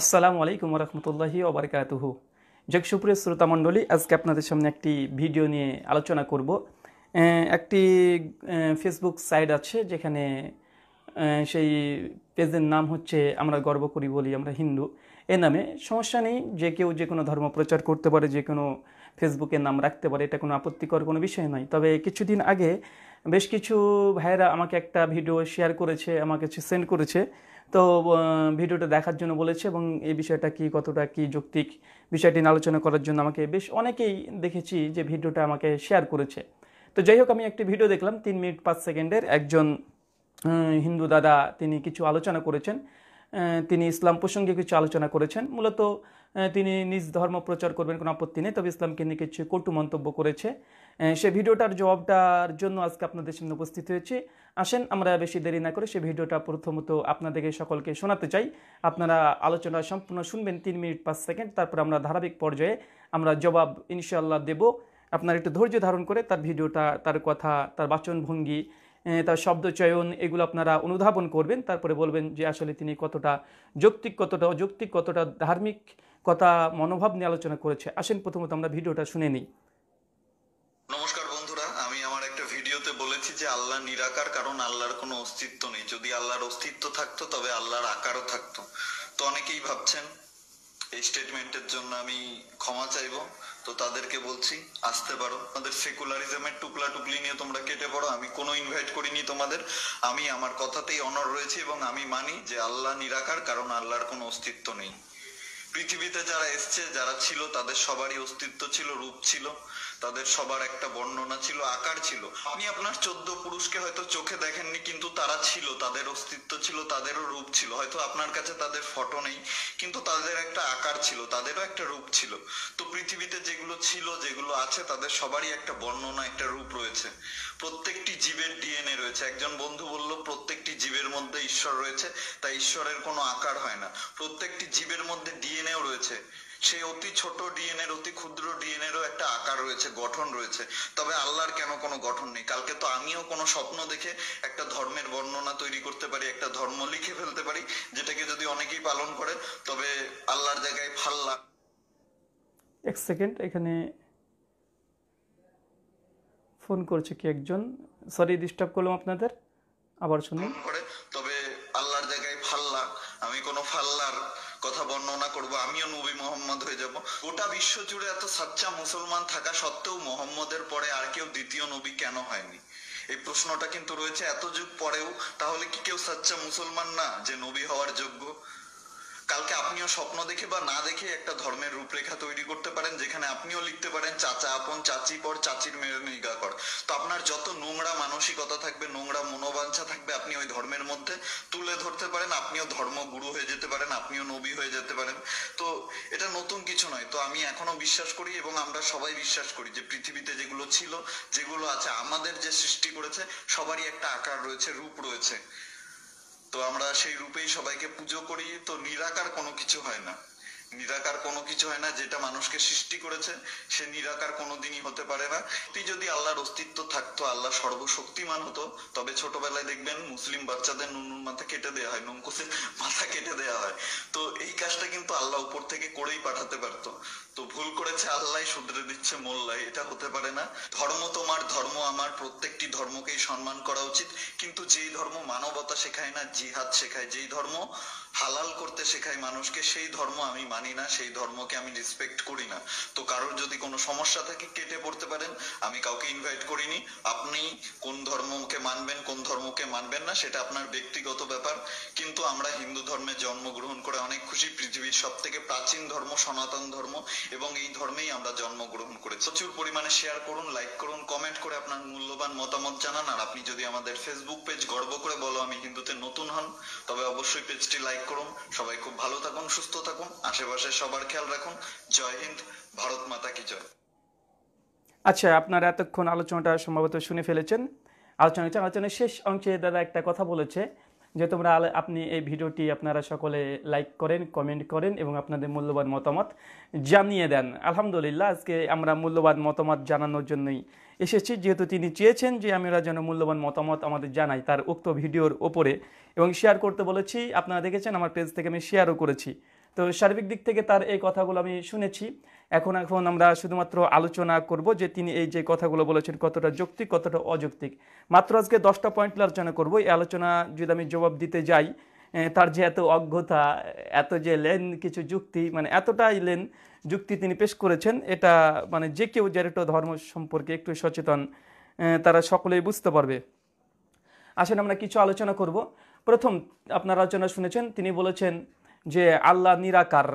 আসসালামু আলাইকুম রহমতুল্লাহি ওবরকাতহু জগসুপ্রিয় শ্রোতামণ্ডলী আজকে আপনাদের সামনে একটি ভিডিও নিয়ে আলোচনা করব একটি ফেসবুক সাইট আছে যেখানে সেই পেজের নাম হচ্ছে আমরা গর্ব করি বলি আমরা হিন্দু এ নামে সমস্যা নেই যে কেউ যে কোনো ধর্ম প্রচার করতে পারে যে কোনো ফেসবুকে নাম রাখতে পারে এটা কোনো আপত্তিকর কোনো বিষয় নয় তবে কিছুদিন আগে বেশ কিছু ভাইয়েরা আমাকে একটা ভিডিও শেয়ার করেছে আমার কাছে সেন্ড করেছে তো ভিডিওটা দেখার জন্য বলেছে এবং এই বিষয়টা কি কতটা কি যৌক্তিক বিষয়টি আলোচনা করার জন্য আমাকে বেশ অনেকেই দেখেছি যে ভিডিওটা আমাকে শেয়ার করেছে তো যাই হোক আমি একটি ভিডিও দেখলাম তিন মিনিট পাঁচ সেকেন্ডের একজন হিন্দু দাদা তিনি কিছু আলোচনা করেছেন তিনি ইসলাম প্রসঙ্গে কিছু আলোচনা করেছেন মূলত তিনি নিজ ধর্ম প্রচার করবেন কোনো আপত্তি নেই তবে ইসলামকে নিয়ে কিছু কটু মন্তব্য করেছে সে ভিডিওটার জবাবটার জন্য আজকে আপনাদের সামনে উপস্থিত হয়েছে আসেন আমরা বেশি দেরি না করে সে ভিডিওটা প্রথমত আপনাদেরকে সকলকে শোনাতে চাই আপনারা আলোচনা সম্পূর্ণ শুনবেন তিন মিনিট পাঁচ সেকেন্ড তারপর আমরা ধারাবাহিক পর্যায়ে আমরা জবাব ইনশাল্লাহ দেব আপনার একটু ধৈর্য ধারণ করে তার ভিডিওটা তার কথা তার বাচনভঙ্গি তার শব্দচয়ন এগুলো আপনারা অনুধাবন করবেন তারপরে বলবেন যে আসলে তিনি কতটা যৌক্তিক কতটা অযৌক্তিক কতটা ধার্মিক কথা মনোভাব নিয়ে আলোচনা করেছে আসেন প্রথমত আমরা ভিডিওটা শুনে নিই নমস্কার বন্ধুরা আমি আমার একটা ভিডিওতে বলেছি যে আল্লাহ নিরাকার কারণ আল্লাহর কোনো অস্তিত্ব নেই যদি আল্লাহর অস্তিত্ব থাকতো তবে আল্লাহর আকারও থাকতো তো অনেকেই ভাবছেন এই স্টেটমেন্টের জন্য আমি ক্ষমা চাইবো তো তাদেরকে বলছি আসতে পারো তোমাদের সেকুলারিজমের টুকলা টুকলি নিয়ে তোমরা কেটে পড়ো আমি কোনো ইনভাইট করিনি তোমাদের আমি আমার কথাতেই অনর রয়েছি এবং আমি মানি যে আল্লাহ নিরাকার কারণ আল্লাহর কোনো অস্তিত্ব নেই পৃথিবীতে যারা এসছে যারা ছিল তাদের সবারই অস্তিত্ব ছিল রূপ ছিল তাদের সবার একটা বর্ণনা ছিল আকার ছিল আপনি আপনার চোদ্দ পুরুষকে হয়তো চোখে দেখেননি কিন্তু তারা ছিল তাদের অস্তিত্ব ছিল তাদেরও রূপ ছিল হয়তো আপনার কাছে তাদের ফটো নেই কিন্তু তাদের একটা আকার ছিল তাদেরও একটা রূপ ছিল তো পৃথিবীতে যেগুলো ছিল যেগুলো আছে তাদের সবারই একটা বর্ণনা একটা রূপ রয়েছে প্রত্যেকটি জীবের ডিএনএ রয়েছে একজন বন্ধু বলল প্রত্যেকটি জীবের মধ্যে ঈশ্বর রয়েছে তাই ঈশ্বরের কোনো আকার হয় না প্রত্যেকটি জীবের মধ্যে ডিএনএও রয়েছে সেই অতি ছোট ডিএনএর অতি ক্ষুদ্র ডিএনএরও একটা আকার রয়েছে গঠন রয়েছে তবে আল্লাহর কেন কোনো গঠন নেই কালকে তো আমিও কোনো স্বপ্ন দেখে একটা ধর্মের বর্ণনা তৈরি করতে পারি একটা ধর্ম লিখে ফেলতে পারি যেটাকে যদি অনেকেই পালন করে তবে আল্লাহর জায়গায় ফাল্লা এক সেকেন্ড এখানে ফোন করছে কি একজন সরি ডিস্টার্ব করলাম আপনাদের আবার শুনুন করে বিশ্ব জুড়ে এত সাচ্চা মুসলমান থাকা সত্ত্বেও মোহাম্মদের পরে আর কেউ দ্বিতীয় নবী কেন হয়নি এই প্রশ্নটা কিন্তু রয়েছে এত যুগ পরেও তাহলে কি কেউ সাচ্চা মুসলমান না যে নবী হওয়ার যোগ্য কালকে আপনিও স্বপ্ন দেখে বা না দেখে একটা ধর্মের রূপরেখা তৈরি করতে পারেন যেখানে আপনিও লিখতে পারেন চাচা আপন চাচি পর চাচির মেয়ের নিগা কর তো আপনার যত নোংরা মানসিকতা থাকবে নোংরা মনোবাঞ্ছা থাকবে আপনি ওই ধর্মের মধ্যে তুলে ধরতে পারেন আপনিও ধর্মগুরু হয়ে যেতে পারেন আপনিও নবী হয়ে যেতে পারেন তো এটা নতুন কিছু নয় তো আমি এখনো বিশ্বাস করি এবং আমরা সবাই বিশ্বাস করি যে পৃথিবীতে যেগুলো ছিল যেগুলো আছে আমাদের যে সৃষ্টি করেছে সবারই একটা আকার রয়েছে রূপ রয়েছে তো আমরা সেই রূপেই সবাইকে পুজো করি তো নিরাকার কোনো কিছু হয় না নিরাকার কোনো কিছু হয় না যেটা মানুষকে সৃষ্টি করেছে সে নিরাকার কোনোদিনই হতে পারে না তুই যদি আল্লাহর অস্তিত্ব থাকতো আল্লাহ সর্বশক্তিমান হতো তবে ছোটবেলায় দেখবেন মুসলিম বাচ্চাদের নুনুর মাথা কেটে দেয়া হয় নঙ্কুসের মাথা কেটে দেয়া হয় তো এই কাজটা কিন্তু আল্লাহ উপর থেকে করেই পাঠাতে পারতো তো ভুল করেছে আল্লাহ শুধরে দিচ্ছে মোল্লাই এটা হতে পারে না ধর্ম তোমার ধর্ম আমার প্রত্যেকটি ধর্মকেই সম্মান করা উচিত কিন্তু যেই ধর্ম মানবতা শেখায় না জিহাদ শেখায় যেই ধর্ম হালাল করতে শেখায় মানুষকে সেই ধর্ম আমি মানি না সেই ধর্মকে আমি রেসপেক্ট করি না তো কারোর যদি কোনো সমস্যা থাকে কেটে পড়তে পারেন আমি কাউকে ইনভাইট করিনি আপনি কোন ধর্মকে মানবেন কোন ধর্মকে মানবেন না সেটা আপনার ব্যক্তিগত ব্যাপার কিন্তু আমরা হিন্দু ধর্মে জন্মগ্রহণ করে অনেক খুশি পৃথিবীর সব থেকে প্রাচীন ধর্ম সনাতন ধর্ম এবং এই ধর্মেই আমরা জন্মগ্রহণ করে প্রচুর পরিমাণে শেয়ার করুন লাইক করুন কমেন্ট করে আপনার মূল্যবান মতামত জানান আর আপনি যদি আমাদের ফেসবুক পেজ গর্ব করে বলো আমি হিন্দুতে নতুন হন তবে অবশ্যই পেজটি লাইক করুন সবাই খুব ভালো থাকুন সুস্থ থাকুন আশেপাশে সবার খেয়াল রাখুন জয় হিন্দ ভারত মাতা কি জয় আচ্ছা আপনারা এতক্ষণ আলোচনাটা সম্ভবত শুনে ফেলেছেন আলোচনা আলোচনার শেষ অংশে দাদা একটা কথা বলেছে যে তোমরা আপনি এই ভিডিওটি আপনারা সকলে লাইক করেন কমেন্ট করেন এবং আপনাদের মূল্যবান মতামত জানিয়ে দেন আলহামদুলিল্লাহ আজকে আমরা মূল্যবান মতামত জানানোর জন্যই এসেছি যেহেতু তিনি চেয়েছেন যে আমরা যেন মূল্যবান মতামত আমাদের জানাই তার উক্ত ভিডিওর ওপরে এবং শেয়ার করতে বলেছি আপনারা দেখেছেন আমার পেজ থেকে আমি শেয়ারও করেছি তো সার্বিক দিক থেকে তার এই কথাগুলো আমি শুনেছি এখন এখন আমরা শুধুমাত্র আলোচনা করব যে তিনি এই যে কথাগুলো বলেছেন কতটা যৌক্তিক কতটা অযৌক্তিক মাত্র আজকে দশটা পয়েন্ট আলোচনা করবো এই আলোচনা যদি আমি জবাব দিতে যাই তার যে এত অজ্ঞতা এত যে লেন কিছু যুক্তি মানে এতটাই লেন যুক্তি তিনি পেশ করেছেন এটা মানে যে কেউ যার একটু ধর্ম সম্পর্কে একটু সচেতন তারা সকলেই বুঝতে পারবে আসেন আমরা কিছু আলোচনা করব প্রথম আপনার আলোচনা শুনেছেন তিনি বলেছেন যে আল্লাহ নিরাকার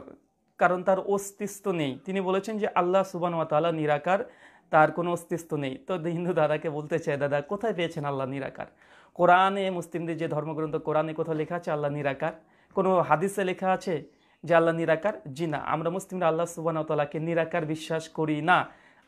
কারণ তার অস্তিত্ব নেই তিনি বলেছেন যে আল্লাহ সুবান ওয়াতালা নিরাকার তার কোনো অস্তিত্ব নেই তো হিন্দু দাদাকে বলতে চাই দাদা কোথায় পেয়েছেন আল্লাহ নিরাকার কোরআনে মুসলিমদের যে ধর্মগ্রন্থ কোরআনে কোথাও লেখা আছে আল্লাহ নিরাকার কোনো হাদিসে লেখা আছে যে আল্লাহ নিরাকার জি না আমরা মুসলিমরা আল্লাহ সুবানতলাকে নিরাকার বিশ্বাস করি না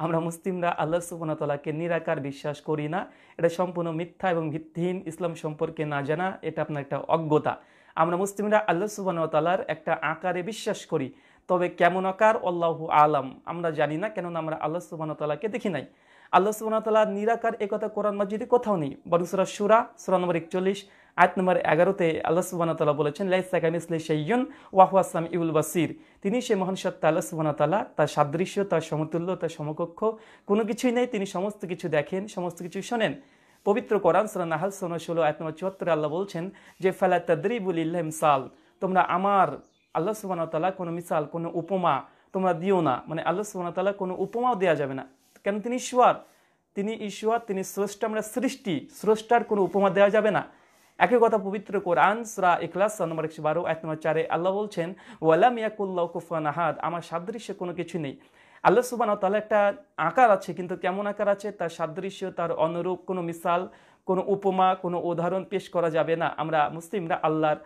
আমরা মুসলিমরা আল্লাহ সুবানতলাকে নিরাকার বিশ্বাস করি না এটা সম্পূর্ণ মিথ্যা এবং ভিত্তিহীন ইসলাম সম্পর্কে না জানা এটা আপনার একটা অজ্ঞতা আমরা মুসলিমরা আল্লাহ সুবানতালার একটা আকারে বিশ্বাস করি তবে কেমন আকার আল্লাহ আলম আমরা জানি না কেননা আমরা আল্লাহ তাল্লাহকে দেখি নাই আল্লাহ তাল্লাহ নিরাকার একথা কোরআন মসজিদে কোথাও নেই বরং সুরা সুরা নম্বর একচল্লিশ আট নম্বর এগারোতে আল্লাহ তাল্লাহ বলেছেন লাইসাকামিসলে সৈয়ন ওয়াহু আসলাম ইউল বাসির তিনি সে মহান সত্তা আল্লাহ তাল্লাহ তার সাদৃশ্য তার সমতুল্য তার সমকক্ষ কোনো কিছুই নেই তিনি সমস্ত কিছু দেখেন সমস্ত কিছু শোনেন পবিত্র কোরআন সুরা নাহাল সোনা ষোলো আয়াত নম্বর চুয়াত্তরে আল্লাহ বলছেন যে ফেলা তদ্রিবুল ইল্লাম সাল তোমরা আমার আল্লাহ তালা কোনো মিসাল কোনো উপমা তোমরা দিও না মানে আল্লাহ তালা কোনো উপমাও দেওয়া যাবে না কেন তিনি ঈশ্বর তিনি ঈশ্বর তিনি স্রষ্টা আমরা সৃষ্টি স্রষ্টার কোনো উপমা দেওয়া যাবে না একই কথা পবিত্র কোরআন সরা ইখলাস নম্বর একশো বারো এক নম্বর চারে আল্লাহ বলছেন ওয়ালা মিয়াকুল্লাহ কুফান আহাদ আমার সাদৃশ্য কোনো কিছু নেই আল্লাহ সুবান তাহলে একটা আকার আছে কিন্তু কেমন আকার আছে তার সাদৃশ্য তার অনুরূপ কোনো মিসাল কোনো উপমা কোনো উদাহরণ পেশ করা যাবে না আমরা মুসলিমরা আল্লাহর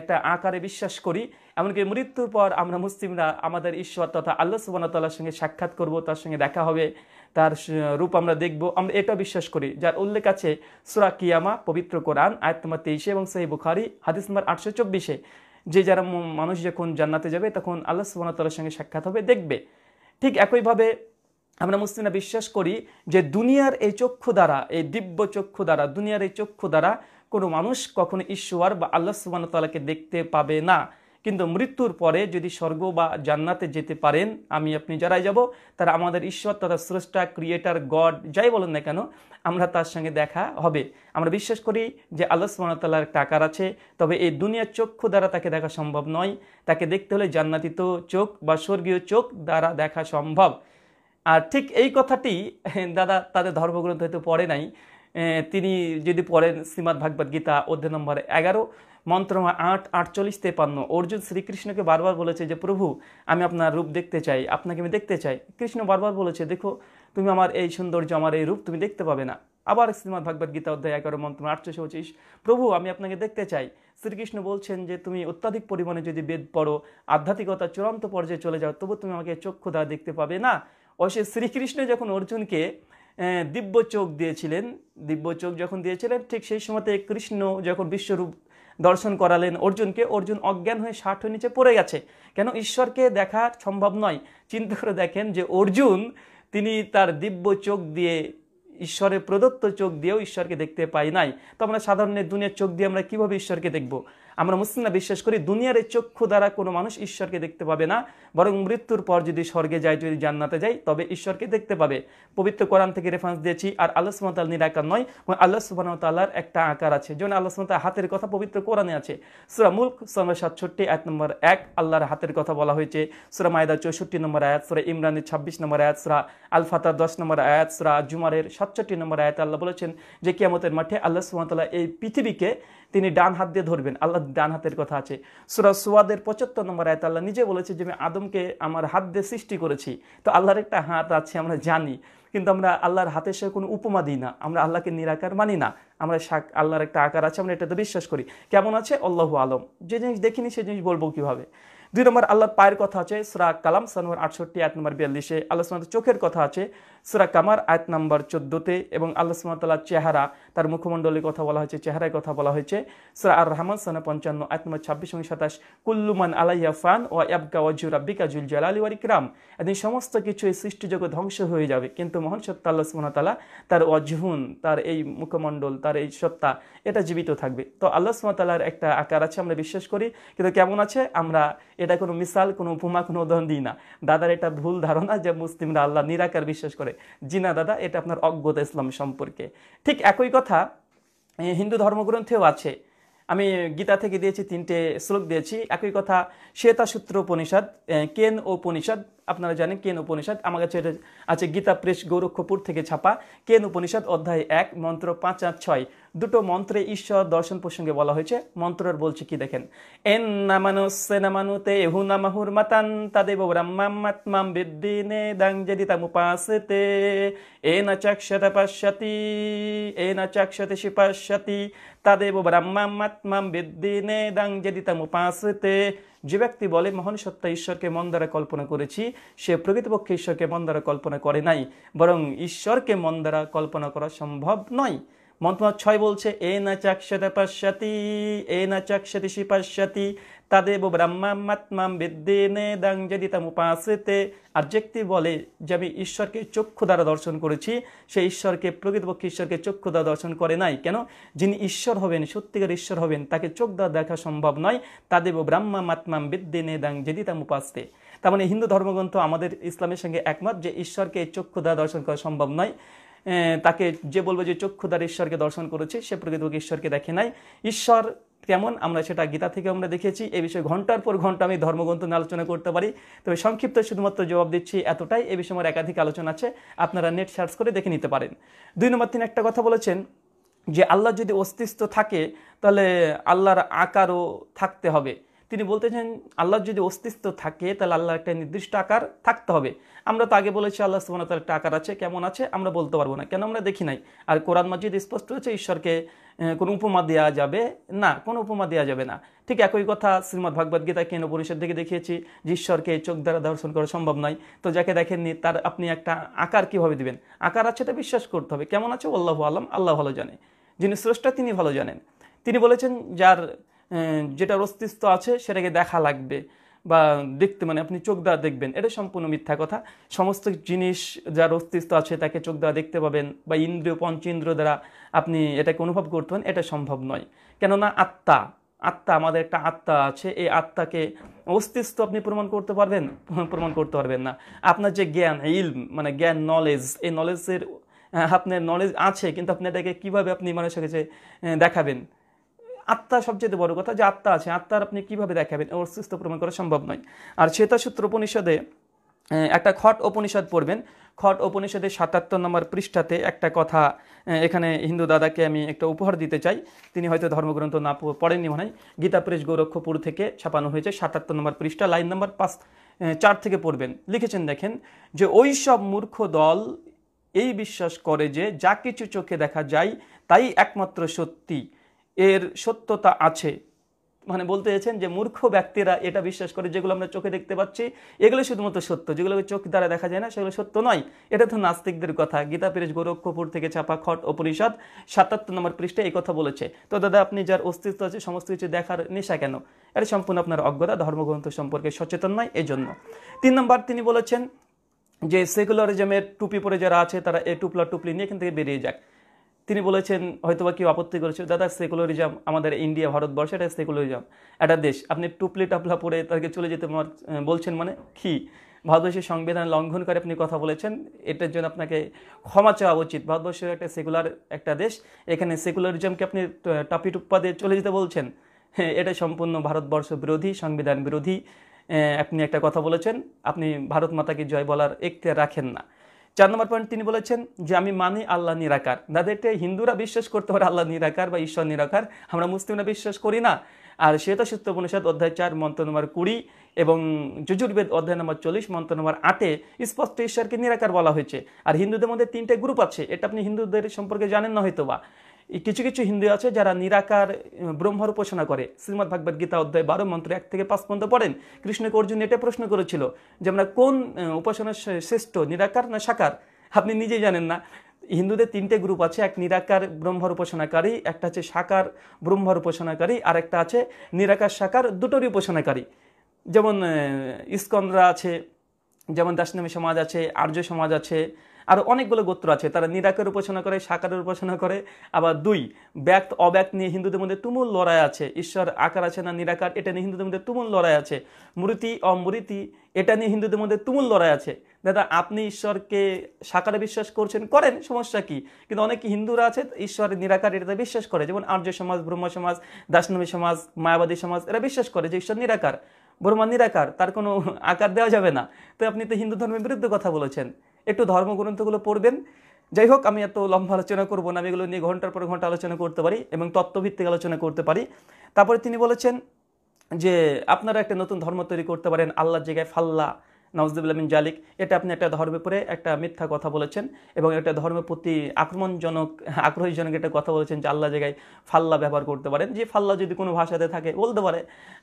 একটা আকারে বিশ্বাস করি এমনকি মৃত্যুর পর আমরা মুসলিমরা আমাদের ঈশ্বর তথা আল্লাহ সুবানতাল্লার সঙ্গে সাক্ষাৎ করব তার সঙ্গে দেখা হবে তার রূপ আমরা দেখব আমরা এটা বিশ্বাস করি যার উল্লেখ আছে সুরা কিয়ামা পবিত্র কোরআন আয়াত নম্বর তেইশে এবং সেই বুখারি হাদিস নম্বর আটশো চব্বিশে যে যারা মানুষ যখন জান্নাতে যাবে তখন আল্লাহ সুবানতাল্লার সঙ্গে সাক্ষাৎ হবে দেখবে ঠিক একইভাবে আমরা মুসলিমরা বিশ্বাস করি যে দুনিয়ার এই চক্ষু দ্বারা এই দিব্য চক্ষু দ্বারা দুনিয়ার এই চক্ষু দ্বারা কোনো মানুষ কখনো ঈশ্বর বা আল্লাহ তালাকে দেখতে পাবে না কিন্তু মৃত্যুর পরে যদি স্বর্গ বা জান্নাতে যেতে পারেন আমি আপনি যারাই যাব তারা আমাদের ঈশ্বর তথা স্রষ্টা ক্রিয়েটার গড যাই বলেন না কেন আমরা তার সঙ্গে দেখা হবে আমরা বিশ্বাস করি যে আল্লাহ সুবাহতাল্লাহর টাকার আছে তবে এই দুনিয়ার চক্ষু দ্বারা তাকে দেখা সম্ভব নয় তাকে দেখতে হলে জান্নাতিত চোখ বা স্বর্গীয় চোখ দ্বারা দেখা সম্ভব আর ঠিক এই কথাটি দাদা তাদের ধর্মগ্রন্থ হয়তো পড়ে নাই তিনি যদি পড়েন শ্রীমাদ ভাগবত গীতা অধ্যায় নম্বর এগারো মন্ত্র আট আটচল্লিশ তেপান্ন অর্জুন শ্রীকৃষ্ণকে বারবার বলেছে যে প্রভু আমি আপনার রূপ দেখতে চাই আপনাকে আমি দেখতে চাই কৃষ্ণ বারবার বলেছে দেখো তুমি আমার এই সৌন্দর্য আমার এই রূপ তুমি দেখতে পাবে না আবার শ্রীমদ ভাগবত গীতা অধ্যায় এগারো মন্ত্র আটশো পঁচিশ প্রভু আমি আপনাকে দেখতে চাই শ্রীকৃষ্ণ বলছেন যে তুমি অত্যাধিক পরিমাণে যদি বেদ পড়ো আধ্যাত্মিকতা চূড়ান্ত পর্যায়ে চলে যাও তবু তুমি আমাকে চক্ষু দ্বারা দেখতে পাবে না অবশ্যই শ্রীকৃষ্ণ যখন অর্জুনকে দিব্য চোখ দিয়েছিলেন দিব্য চোখ যখন দিয়েছিলেন ঠিক সেই সময়তে কৃষ্ণ যখন বিশ্বরূপ দর্শন করালেন অর্জুনকে অর্জুন অজ্ঞান হয়ে ষাট হয়ে নিচে পড়ে গেছে কেন ঈশ্বরকে দেখা সম্ভব নয় চিন্তা করে দেখেন যে অর্জুন তিনি তার দিব্য চোখ দিয়ে ঈশ্বরের প্রদত্ত চোখ দিয়েও ঈশ্বরকে দেখতে পাই নাই তো আমরা সাধারণের দুনিয়ার চোখ দিয়ে আমরা কীভাবে ঈশ্বরকে দেখব আমরা মুসলিমরা বিশ্বাস করি দুনিয়ার এই চক্ষু দ্বারা কোনো মানুষ ঈশ্বরকে দেখতে পাবে না বরং মৃত্যুর পর যদি স্বর্গে যায় যদি জান্নাতে যায় তবে ঈশ্বরকে দেখতে পাবে পবিত্র কোরআন থেকে রেফারেন্স দিয়েছি আর আল্লাহ সুমতাল নিরাকার নয় আল্লাহ সুবাহতাল্লাহর একটা আকার আছে যেমন আল্লাহ সুমতাল হাতের কথা পবিত্র কোরআনে আছে সুরা মুল্ক সুরা সাতষট্টি এক নম্বর এক আল্লাহর হাতের কথা বলা হয়েছে সুরা মায়দা চৌষট্টি নম্বর আয়াত সুরা ইমরানের ছাব্বিশ নম্বর আয়াত সুরা আল ফাতার দশ নম্বর আয়াত সুরা জুমারের সাতষট্টি নম্বর আয়াত আল্লাহ বলেছেন যে কিয়ামতের মাঠে আল্লাহ সুমতাল্লাহ এই পৃথিবীকে তিনি ডান হাত দিয়ে ধরবেন আল্লাহ ডান হাতের কথা আছে সুরা সুয়াদের পঁচাত্তর নম্বর আয়ত আল্লাহ নিজে বলেছে যে আমি আদমকে আমার হাত দিয়ে সৃষ্টি করেছি তো আল্লাহর একটা হাত আছে আমরা জানি কিন্তু আমরা আল্লাহর হাতের সে কোনো উপমা দিই না আমরা আল্লাহকে নিরাকার মানি না আমরা শাক আল্লাহর একটা আকার আছে আমরা এটাতে বিশ্বাস করি কেমন আছে আল্লাহ আলম যে জিনিস দেখিনি সে জিনিস বলবো কীভাবে দুই নম্বর আল্লাহর পায়ের কথা আছে সুরা কালাম সানোয়ার আটষট্টি এক নম্বর বিয়াল্লিশে আল্লাহ সালামের চোখের কথা আছে সুরা কামার আয়াত নাম্বার চোদ্দোতে এবং আল্লাহ সুমতাল্লাহ চেহারা তার মুখমণ্ডলের কথা বলা হয়েছে চেহারায় কথা বলা হয়েছে সুরা আর রহমান সানা পঞ্চান্ন আয়াত নম্বর ছাব্বিশ এবং সাতাশ কুল্লুমান আলাইয়া ফান ও ইয়াবগা ওয়াজু রাব্বিকা জুল ওয়ারি ক্রাম এদিন সমস্ত কিছু এই সৃষ্টিযোগ্য ধ্বংস হয়ে যাবে কিন্তু মহান সত্তা আল্লাহ সুমতাল্লাহ তার অজহুন তার এই মুখমণ্ডল তার এই সত্তা এটা জীবিত থাকবে তো আল্লাহ সুমতাল্লাহর একটা আকার আছে আমরা বিশ্বাস করি কিন্তু কেমন আছে আমরা এটা কোনো মিসাল কোনো উপমা কোনো উদাহরণ দিই না দাদার এটা ভুল ধারণা যে মুসলিমরা আল্লাহ নিরাকার বিশ্বাস করে জিনা দাদা এটা আপনার অজ্ঞতা ইসলাম সম্পর্কে ঠিক একই কথা হিন্দু ধর্মগ্রন্থেও আছে আমি গীতা থেকে দিয়েছি তিনটে শ্লোক দিয়েছি একই কথা শ্বেতাসূত্র উপনিষদ কেন উপনিষদ আপনারা জানেন কেন উপনিষদ আমার কাছে এটা আছে গীতা প্রেস গৌরক্ষপুর থেকে ছাপা কেন উপনিষদ অধ্যায় এক মন্ত্র পাঁচ আর ছয় দুটো মন্ত্রে ঈশ্বর দর্শন প্রসঙ্গে বলা হয়েছে মন্ত্রর বলছে কি দেখেন এন নামানু সে নামানু তে এহু নামাহুর মাতান তাদেব ব্রাহ্মাত্মাম বিদ্দিনে দাং যদি তামুপাসতে এ না চাক্ষতে পাশ্যতি এ না চাক্ষতে শিপাশ্যতি তাদেব ব্রাহ্মাত্মাম বিদ্দিনে দাং যদি তামুপাসতে যে ব্যক্তি বলে মহান সত্তা ঈশ্বরকে মন দ্বারা কল্পনা করেছি সে প্রকৃতপক্ষে ঈশ্বরকে মন দ্বারা কল্পনা করে নাই বরং ঈশ্বরকে মন দ্বারা কল্পনা করা সম্ভব নয় মন্ত্র ছয় বলছে এ না চাকসাতে পাশ্যাতি এ না চাকসাতি শিপাশ্যাতি তাদেব ব্রহ্মাত্মাম বিদ্যেনে দাং যদি আর যেক্তি বলে যে আমি ঈশ্বরকে চক্ষু দ্বারা দর্শন করেছি সে ঈশ্বরকে প্রকৃতপক্ষে ঈশ্বরকে চক্ষু দ্বারা দর্শন করে নাই কেন যিনি ঈশ্বর হবেন সত্যিকার ঈশ্বর হবেন তাকে চোখ দ্বারা দেখা সম্ভব নয় তাদেব ব্রহ্মাত্মাম বিদ্যেনে দাং যদি উপাসতে তার মানে হিন্দু ধর্মগ্রন্থ আমাদের ইসলামের সঙ্গে একমত যে ঈশ্বরকে চক্ষু দ্বারা দর্শন করা সম্ভব নয় তাকে যে বলবো যে চক্ষু দ্বারা ঈশ্বরকে দর্শন করেছে সে প্রকৃতপক্ষে ঈশ্বরকে দেখে নাই ঈশ্বর কেমন আমরা সেটা গীতা থেকে আমরা দেখেছি এ বিষয়ে ঘন্টার পর ঘন্টা আমি ধর্মগ্রন্থ নিয়ে আলোচনা করতে পারি তবে সংক্ষিপ্ত শুধুমাত্র জবাব দিচ্ছি এতটাই এ বিষয়ে আমার একাধিক আলোচনা আছে আপনারা নেট সার্চ করে দেখে নিতে পারেন দুই নম্বর তিনি একটা কথা বলেছেন যে আল্লাহ যদি অস্তিত্ব থাকে তাহলে আল্লাহর আকারও থাকতে হবে তিনি বলতেছেন আল্লাহ যদি অস্তিত্ব থাকে তাহলে আল্লাহর একটা নির্দিষ্ট আকার থাকতে হবে আমরা তো আগে বলেছি আল্লাহ সুবান একটা আকার আছে কেমন আছে আমরা বলতে পারবো না কেন আমরা দেখি নাই আর কোরআন মাজিদ স্পষ্ট হচ্ছে ঈশ্বরকে কোনো উপমা দেওয়া যাবে না কোনো উপমা দেওয়া যাবে না ঠিক একই কথা শ্রীমদ্ ভাগবত গীতা কেন পরিষদ থেকে দেখিয়েছি যে ঈশ্বরকে চোখ দ্বারা দর্শন করা সম্ভব নয় তো যাকে দেখেননি তার আপনি একটা আকার কিভাবে দিবেন আকার আছে এটা বিশ্বাস করতে হবে কেমন আছে আল্লাহ আলম আল্লাহ ভালো জানে যিনি স্রষ্টা তিনি ভালো জানেন তিনি বলেছেন যার যেটা অস্তিত্ব আছে সেটাকে দেখা লাগবে বা দেখতে মানে আপনি চোখ দেওয়া দেখবেন এটা সম্পূর্ণ মিথ্যা কথা সমস্ত জিনিস যার অস্তিত্ব আছে তাকে চোখ দেওয়া দেখতে পাবেন বা ইন্দ্রিয় পঞ্চ ইন্দ্র দ্বারা আপনি এটাকে অনুভব করতে পারেন এটা সম্ভব নয় কেননা আত্মা আত্মা আমাদের একটা আত্মা আছে এই আত্মাকে অস্তিত্ব আপনি প্রমাণ করতে পারবেন প্রমাণ করতে পারবেন না আপনার যে জ্ঞান ইলম মানে জ্ঞান নলেজ এই নলেজের হ্যাঁ, আপনার নলেজ আছে কিন্তু আপনি এটাকে কীভাবে আপনি মানুষের কাছে দেখাবেন আত্মা সবচেয়ে বড় কথা যে আত্মা আছে আত্মার আপনি কীভাবে দেখাবেন ওর অস্তিত্ব প্রমাণ করা সম্ভব নয় আর শ্বেতা সূত্র উপনিষদে একটা খট উপনিষদ পড়বেন খট উপনিষদে সাতাত্তর নম্বর পৃষ্ঠাতে একটা কথা এখানে হিন্দু দাদাকে আমি একটা উপহার দিতে চাই তিনি হয়তো ধর্মগ্রন্থ না পড়েননি মনে হয় প্রেস গোরক্ষপুর থেকে ছাপানো হয়েছে সাতাত্তর নম্বর পৃষ্ঠা লাইন নম্বর পাঁচ চার থেকে পড়বেন লিখেছেন দেখেন যে ওই সব মূর্খ দল এই বিশ্বাস করে যে যা কিছু চোখে দেখা যায় তাই একমাত্র সত্যি এর সত্যতা আছে মানে বলতে চাইছেন যে মূর্খ ব্যক্তিরা এটা বিশ্বাস করে যেগুলো আমরা চোখে দেখতে পাচ্ছি এগুলো শুধুমাত্র সত্য যেগুলো চোখ দ্বারা দেখা যায় না সেগুলো সত্য নয় এটা তো নাস্তিকদের কথা গীতা পিরেজ গোরক্ষপুর থেকে ছাপা খট উপনিষদ সাতাত্তর নম্বর পৃষ্ঠে এই কথা বলেছে তো দাদা আপনি যার অস্তিত্ব আছে সমস্ত কিছু দেখার নেশা কেন এটা সম্পূর্ণ আপনার অজ্ঞতা ধর্মগ্রন্থ সম্পর্কে সচেতন নয় এজন্য তিন নম্বর তিনি বলেছেন যে সেকুলারিজমের টুপি পরে যারা আছে তারা এ টুপলা টুপলি নিয়ে এখান থেকে বেরিয়ে যায় তিনি বলেছেন হয়তোবা কেউ আপত্তি করেছে দাদা সেকুলারিজম আমাদের ইন্ডিয়া ভারতবর্ষ এটা সেকুলারিজম একটা দেশ আপনি টুপলি টাপলা পরে তাকে চলে যেতে বলছেন মানে কি ভারতবর্ষের সংবিধান লঙ্ঘন করে আপনি কথা বলেছেন এটার জন্য আপনাকে ক্ষমা চাওয়া উচিত ভারতবর্ষের একটা সেকুলার একটা দেশ এখানে সেকুলারিজমকে আপনি টাপি টুপ্পা দিয়ে চলে যেতে বলছেন হ্যাঁ, এটা সম্পূর্ণ ভারতবর্ষ বিরোধী সংবিধান বিরোধী আপনি একটা কথা বলেছেন আপনি ভারত মাতাকে জয় বলার এখতিয়ার রাখেন না চার নম্বর পয়েন্ট তিনি বলেছেন যে আমি মানি আল্লাহ নিরাকার তাদেরকে হিন্দুরা বিশ্বাস করতে পারে আল্লাহ নিরাকার বা ঈশ্বর নিরাকার আমরা মুসলিমরা বিশ্বাস করি না আর শ্বেত সত্য উপনিষদ অধ্যায় চার মন্ত্র নম্বর কুড়ি এবং যজুর্বেদ অধ্যায় নম্বর চল্লিশ মন্ত্র নম্বর আটে স্পষ্ট ঈশ্বরকে নিরাকার বলা হয়েছে আর হিন্দুদের মধ্যে তিনটে গ্রুপ আছে এটা আপনি হিন্দুদের সম্পর্কে জানেন না হয়তো বা কিছু কিছু হিন্দু আছে যারা নিরাকার ব্রহ্মর উপাসনা করে শ্রীমদ ভাগবত গীতা অধ্যায় বারো মন্ত্র এক থেকে পাঁচ পর্যন্ত পড়েন কৃষ্ণকে অর্জুন এটা প্রশ্ন করেছিল যে আমরা কোন উপাসনা শ্রেষ্ঠ নিরাকার না সাকার আপনি নিজেই জানেন না হিন্দুদের তিনটে গ্রুপ আছে এক নিরাকার ব্রহ্মর উপাসনাকারী একটা আছে সাকার ব্রহ্মর উপাসনাকারী আর একটা আছে নিরাকার সাকার দুটোরই উপাসনাকারী যেমন ইস্কনরা আছে যেমন দাসনামী সমাজ আছে আর্য সমাজ আছে আরও অনেকগুলো গোত্র আছে তারা নিরাকের উপাসনা করে সাকারের উপাসনা করে আবার দুই ব্যক্ত অব্যক্ত নিয়ে হিন্দুদের মধ্যে তুমুল লড়াই আছে ঈশ্বর আকার আছে না নিরাকার এটা নিয়ে হিন্দুদের মধ্যে তুমুল লড়াই আছে মূর্তি অমৃতি এটা নিয়ে হিন্দুদের মধ্যে তুমুল লড়াই আছে দাদা আপনি ঈশ্বরকে সাকারে বিশ্বাস করছেন করেন সমস্যা কি কিন্তু অনেক হিন্দুরা আছে ঈশ্বর নিরাকার এটাতে বিশ্বাস করে যেমন আর্য সমাজ ব্রহ্ম সমাজ দাসনবী সমাজ মায়াবাদী সমাজ এরা বিশ্বাস করে যে ঈশ্বর নিরাকার ব্রহ্মা নিরাকার তার কোনো আকার দেওয়া যাবে না তো আপনি তো হিন্দু ধর্মের বিরুদ্ধে কথা বলেছেন একটু ধর্মগ্রন্থগুলো পড়বেন যাই হোক আমি এত লম্বা আলোচনা করবো না আমি এগুলো নিয়ে ঘন্টার পর ঘন্টা আলোচনা করতে পারি এবং তত্ত্বভিত্তিক আলোচনা করতে পারি তারপরে তিনি বলেছেন যে আপনারা একটা নতুন ধর্ম তৈরি করতে পারেন আল্লাহর জায়গায় ফাল্লা নাউজদুবিল্লামিন জালিক এটা আপনি একটা ধর্মের পরে একটা মিথ্যা কথা বলেছেন এবং একটা ধর্মের প্রতি আক্রমণজনক আগ্রহীজনক একটা কথা বলেছেন যে আল্লাহ জায়গায় ফাল্লা ব্যবহার করতে পারেন যে ফাল্লা যদি কোনো ভাষাতে থাকে বলতে পারে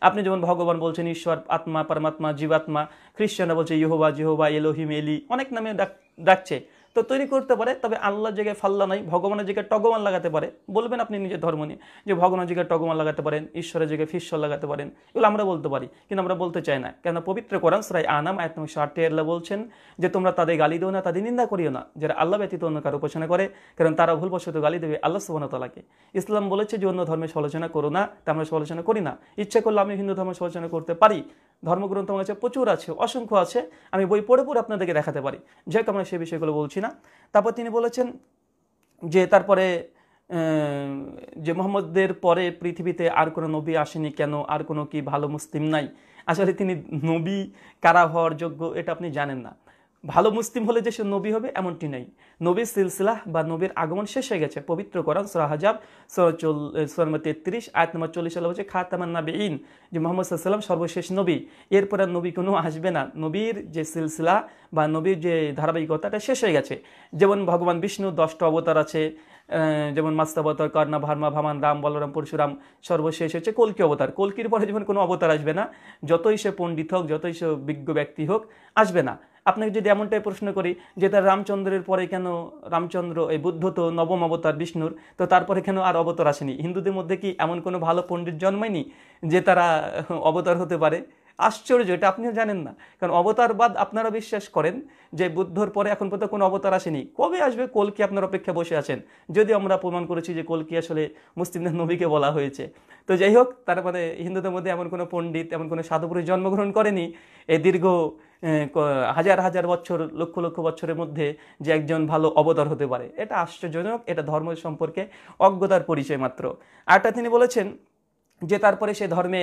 আপনি যেমন ভগবান বলছেন ঈশ্বর আত্মা পরমাত্মা জীবাত্মা খ্রিস্টানরা বলছে ইহোবা জিহোবা এলোহিম এলি অনেক নামে ডাক ডাকছে তো তৈরি করতে পারে তবে আল্লাহ জায়গায় ফাল্লা নাই ভগবানের জায়গায় টগমান লাগাতে পারে বলবেন আপনি নিজের ধর্ম নিয়ে যে ভগবানের জায়গায় টগমান লাগাতে পারেন ঈশ্বরের জায়গায় ফিশ্বর লাগাতে পারেন এগুলো আমরা বলতে পারি কিন্তু আমরা বলতে চাই না কেন পবিত্র কোরআন সরাই আনাম আয়াত নম্বর ষাটটি বলছেন যে তোমরা তাদের গালি দিও না তাদের নিন্দা করিও না যারা আল্লাহ ব্যতীত অন্য কারো উপাসনা করে কারণ তারা ভুলবশত গালি দেবে আল্লাহ সুবাহতালাকে ইসলাম বলেছে যে অন্য ধর্মের সমালোচনা করো না তা আমরা সমালোচনা করি না ইচ্ছা করলে আমি হিন্দু ধর্মের সমালোচনা করতে পারি ধর্মগ্রন্থ আমার প্রচুর আছে অসংখ্য আছে আমি বই পড়ে পড়ে আপনাদেরকে দেখাতে পারি যেহেতু আমরা সেই বিষয়গুলো বলছি না তারপর তিনি বলেছেন যে তারপরে যে মোহাম্মদদের পরে পৃথিবীতে আর কোনো নবী আসেনি কেন আর কোনো কি ভালো মুসলিম নাই আসলে তিনি নবী কারা হওয়ার যোগ্য এটা আপনি জানেন না ভালো মুসলিম হলে যে সে নবী হবে এমনটি নেই নবীর সিলসিলা বা নবীর আগমন শেষ হয়ে গেছে পবিত্র করণ সরাহাজাব সোনাম তেত্রিশ আয়ত নম্বর চল্লিশ সালে হচ্ছে খাতামান নাবি ইন যে মোহাম্মদ সাল্লাম সর্বশেষ নবী এরপর আর নবী কোনো আসবে না নবীর যে সিলসিলা বা নবীর যে ধারাবাহিকতাটা শেষ হয়ে গেছে যেমন ভগবান বিষ্ণু দশটা অবতার আছে যেমন মাস্তাবতার কর্ণা ভার্মা ভামান রাম বলরাম পরশুরাম সর্বশেষ হচ্ছে কলকি অবতার কলকির পরে যেমন কোনো অবতার আসবে না যতই সে পণ্ডিত হোক যতই সে বিজ্ঞ ব্যক্তি হোক আসবে না আপনাকে যদি এমনটাই প্রশ্ন করি যে তার রামচন্দ্রের পরে কেন রামচন্দ্র এই বুদ্ধ তো নবম অবতার বিষ্ণুর তো তারপরে কেন আর অবতার আসেনি হিন্দুদের মধ্যে কি এমন কোনো ভালো পণ্ডিত জন্মায়নি যে তারা অবতার হতে পারে আশ্চর্য এটা আপনিও জানেন না কারণ অবতারবাদ আপনারা বিশ্বাস করেন যে বুদ্ধর পরে এখন পর্যন্ত কোনো অবতার আসেনি কবে আসবে কলকি আপনার অপেক্ষা বসে আছেন যদি আমরা প্রমাণ করেছি যে কলকি আসলে মুসলিমদের নবীকে বলা হয়েছে তো যাই হোক তার মানে হিন্দুদের মধ্যে এমন কোনো পণ্ডিত এমন কোনো সাধুপুরুষ জন্মগ্রহণ করেনি এই দীর্ঘ হাজার হাজার বছর লক্ষ লক্ষ বছরের মধ্যে যে একজন ভালো অবতার হতে পারে এটা আশ্চর্যজনক এটা ধর্ম সম্পর্কে অজ্ঞতার পরিচয় মাত্র আরটা তিনি বলেছেন যে তারপরে সে ধর্মে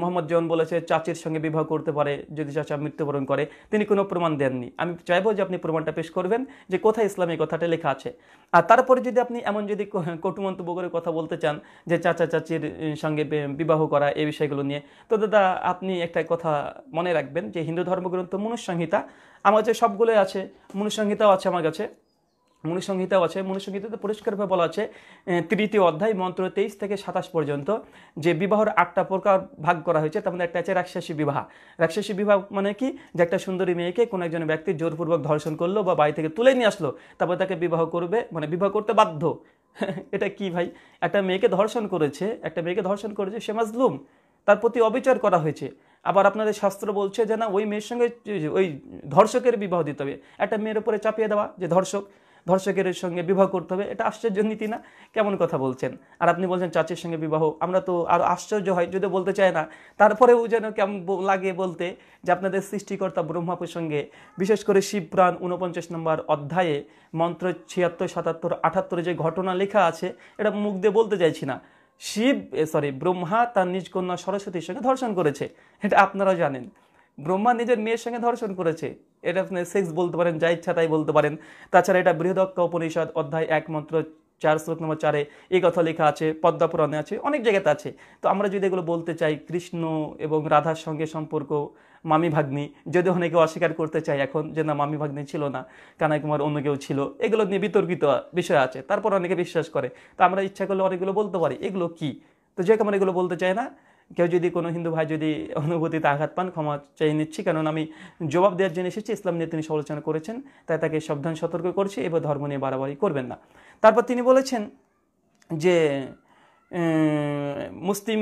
মোহাম্মদ জন বলেছে চাচির সঙ্গে বিবাহ করতে পারে যদি চাচা মৃত্যুবরণ করে তিনি কোনো প্রমাণ দেননি আমি চাইবো যে আপনি প্রমাণটা পেশ করবেন যে কোথায় ইসলামী কথাটা লেখা আছে আর তারপরে যদি আপনি এমন যদি কটু মন্তব্য করে কথা বলতে চান যে চাচা চাচির সঙ্গে বিবাহ করা এই বিষয়গুলো নিয়ে তো দাদা আপনি একটা কথা মনে রাখবেন যে হিন্দু ধর্মগ্রন্থ সংহিতা আমার কাছে সবগুলোই আছে সংহিতাও আছে আমার কাছে মনুসংহিতাও আছে মনুসংহিতাতে পরিষ্কারভাবে বলা আছে তৃতীয় অধ্যায় মন্ত্র তেইশ থেকে সাতাশ পর্যন্ত যে বিবাহর আটটা প্রকার ভাগ করা হয়েছে তার মধ্যে একটা আছে রাক্ষসী বিবাহ রাক্ষসী বিবাহ মানে কি যে একটা সুন্দরী মেয়েকে কোনো একজন ব্যক্তি জোরপূর্বক ধর্ষণ করলো বা বাড়ি থেকে তুলে নিয়ে আসলো তারপর তাকে বিবাহ করবে মানে বিবাহ করতে বাধ্য এটা কি ভাই একটা মেয়েকে ধর্ষণ করেছে একটা মেয়েকে ধর্ষণ করেছে সে মাজলুম তার প্রতি অবিচার করা হয়েছে আবার আপনাদের শাস্ত্র বলছে যে না ওই মেয়ের সঙ্গে ওই ধর্ষকের বিবাহ দিতে হবে একটা মেয়ের উপরে চাপিয়ে দেওয়া যে ধর্ষক ধর্ষকের সঙ্গে বিবাহ করতে হবে এটা আশ্চর্য নীতি না কেমন কথা বলছেন আর আপনি বলছেন চাচির সঙ্গে বিবাহ আমরা তো আরও আশ্চর্য হয় যদি বলতে চায় না তারপরেও যেন কেমন লাগে বলতে যে আপনাদের সৃষ্টিকর্তা ব্রহ্মাপুর সঙ্গে বিশেষ করে শিবপ্রাণ উনপঞ্চাশ নম্বর অধ্যায়ে মন্ত্র ছিয়াত্তর সাতাত্তর আটাত্তরে যে ঘটনা লেখা আছে এটা মুখ দিয়ে বলতে চাইছি না শিব সরি ব্রহ্মা তার নিজ কন্যা সরস্বতীর সঙ্গে ধর্ষণ করেছে এটা আপনারা জানেন ব্রহ্মা নিজের মেয়ের সঙ্গে ধর্ষণ করেছে এটা আপনি সেক্স বলতে পারেন যা ইচ্ছা তাই বলতে পারেন তাছাড়া এটা বৃহদক্ষ উপনিষদ অধ্যায় একমাত্র চার শ্লোক নম্বর চারে এই কথা লেখা আছে পদ্মাপুরাণে আছে অনেক জায়গাতে আছে তো আমরা যদি এগুলো বলতে চাই কৃষ্ণ এবং রাধার সঙ্গে সম্পর্ক মামি ভাগ্নি যদি অনেকে অস্বীকার করতে চাই এখন যে না মামি ভাগ্নি ছিল না কানাই কুমার অন্য কেউ ছিল এগুলো নিয়ে বিতর্কিত বিষয় আছে তারপর অনেকে বিশ্বাস করে তো আমরা ইচ্ছা করলে অনেকগুলো বলতে পারি এগুলো কি তো যে আমরা এগুলো বলতে চাই না কেউ যদি কোনো হিন্দু ভাই যদি অনুভূতিতে আঘাত পান ক্ষমা চেয়ে নিচ্ছি কারণ আমি জবাব দেওয়ার জন্য এসেছি ইসলাম নিয়ে তিনি সমালোচনা করেছেন তাই তাকে সাবধান সতর্ক করছি এবং ধর্ম নিয়ে বাড়াবাড়ি করবেন না তারপর তিনি বলেছেন যে মুসলিম